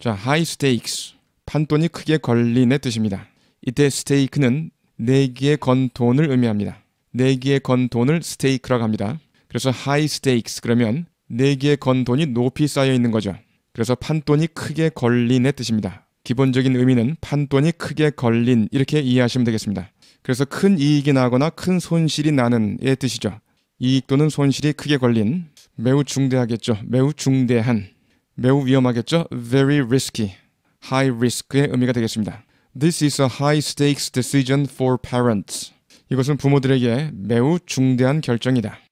자, high s t a 판돈이 크게 걸린의 뜻입니다. 이때 스테이크는 내기에 건 돈을 의미합니다. 내기에 건 돈을 스테이크라고 합니다. 그래서 하이 스테이크스 그러면 내기에 네 건 돈이 높이 쌓여 있는 거죠. 그래서 판돈이 크게 걸린의 뜻입니다. 기본적인 의미는 판돈이 크게 걸린 이렇게 이해하시면 되겠습니다. 그래서 큰 이익이 나거나 큰 손실이 나는의 뜻이죠. 이익 또는 손실이 크게 걸린 매우 중대하겠죠. 매우 중대한 매우 위험하겠죠? Very risky. High risk의 의미가 되겠습니다. This is a high stakes decision for parents. 이것은 부모들에게 매우 중대한 결정이다.